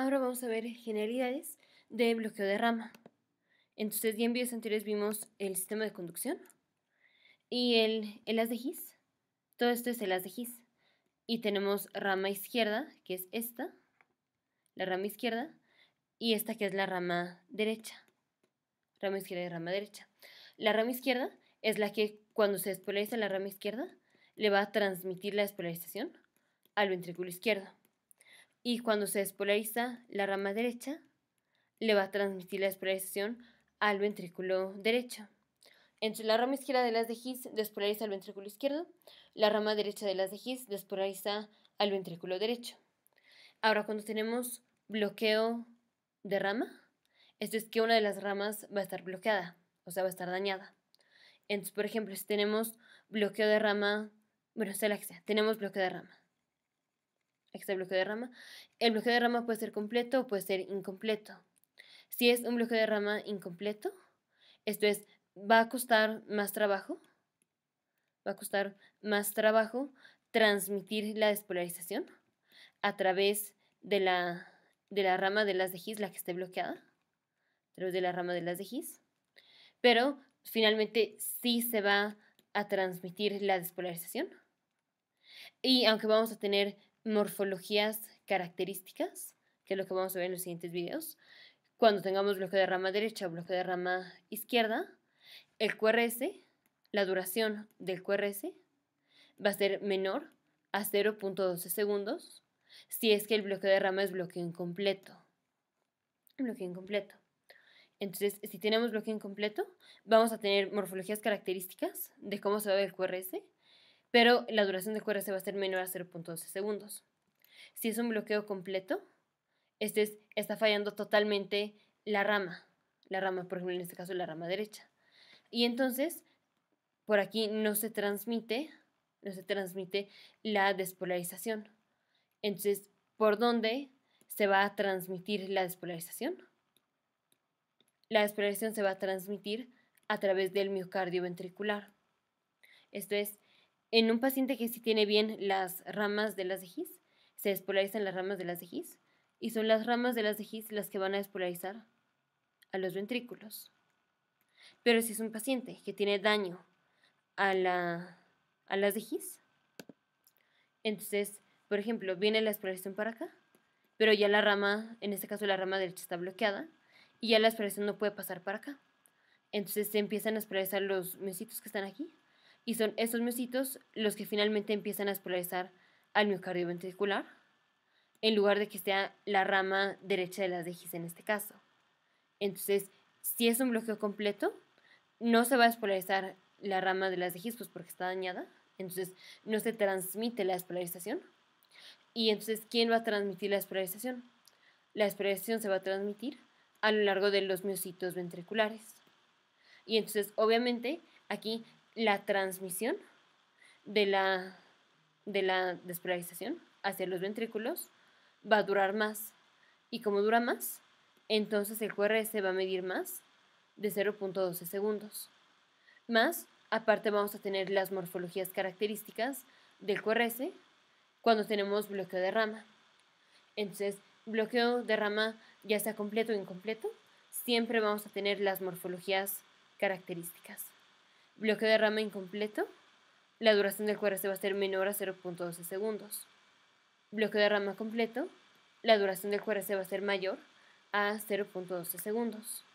Ahora vamos a ver generalidades de bloqueo de rama. Entonces, ya en videos anteriores vimos el sistema de conducción y el, el de Gis. Todo esto es el as de Gis. Y tenemos rama izquierda, que es esta, la rama izquierda, y esta que es la rama derecha. Rama izquierda y rama derecha. La rama izquierda es la que cuando se despolariza la rama izquierda, le va a transmitir la despolarización al ventrículo izquierdo y cuando se despolariza la rama derecha, le va a transmitir la despolarización al ventrículo derecho. Entonces, la rama izquierda de las de despolariza al ventrículo izquierdo, la rama derecha de las de despolariza al ventrículo derecho. Ahora, cuando tenemos bloqueo de rama, esto es que una de las ramas va a estar bloqueada, o sea, va a estar dañada. Entonces, por ejemplo, si tenemos bloqueo de rama, bueno, sea la que sea, tenemos bloqueo de rama el bloqueo de rama, el bloqueo de rama puede ser completo o puede ser incompleto. Si es un bloqueo de rama incompleto, esto es, va a costar más trabajo, va a costar más trabajo transmitir la despolarización a través de la, de la rama de las de la que esté bloqueada, a través de la rama de las de pero finalmente sí se va a transmitir la despolarización. Y aunque vamos a tener morfologías características, que es lo que vamos a ver en los siguientes videos. Cuando tengamos bloque de rama derecha o bloque de rama izquierda, el QRS, la duración del QRS va a ser menor a 0.12 segundos si es que el bloque de rama es bloque incompleto. Bloque incompleto. Entonces, si tenemos bloque incompleto, vamos a tener morfologías características de cómo se va el QRS pero la duración de se va a ser menor a 0.12 segundos. Si es un bloqueo completo, este es, está fallando totalmente la rama, la rama, por ejemplo, en este caso la rama derecha. Y entonces, por aquí no se transmite, no se transmite la despolarización. Entonces, ¿por dónde se va a transmitir la despolarización? La despolarización se va a transmitir a través del miocardio ventricular. Esto es, en un paciente que sí tiene bien las ramas de las gis, se despolarizan las ramas de las gis y son las ramas de las gis las que van a despolarizar a los ventrículos. Pero si es un paciente que tiene daño a, la, a las entonces, por ejemplo, viene la despolarización para acá, pero ya la rama, en este caso la rama derecha está bloqueada y ya la despolarización no puede pasar para acá. Entonces se empiezan a despolarizar los mesitos que están aquí y son esos miocitos los que finalmente empiezan a espolarizar al miocardio ventricular, en lugar de que sea la rama derecha de las dejis en este caso. Entonces, si es un bloqueo completo, no se va a espolarizar la rama de las dejis pues, porque está dañada, entonces no se transmite la espolarización. Y entonces, ¿quién va a transmitir la espolarización? La espolarización se va a transmitir a lo largo de los miocitos ventriculares. Y entonces, obviamente, aquí la transmisión de la, de la despolarización hacia los ventrículos va a durar más. Y como dura más, entonces el QRS va a medir más de 0.12 segundos. Más, aparte vamos a tener las morfologías características del QRS cuando tenemos bloqueo de rama. Entonces, bloqueo de rama ya sea completo o incompleto, siempre vamos a tener las morfologías características. Bloque de rama incompleto, la duración del se va a ser menor a 0.12 segundos. Bloque de rama completo, la duración del se va a ser mayor a 0.12 segundos.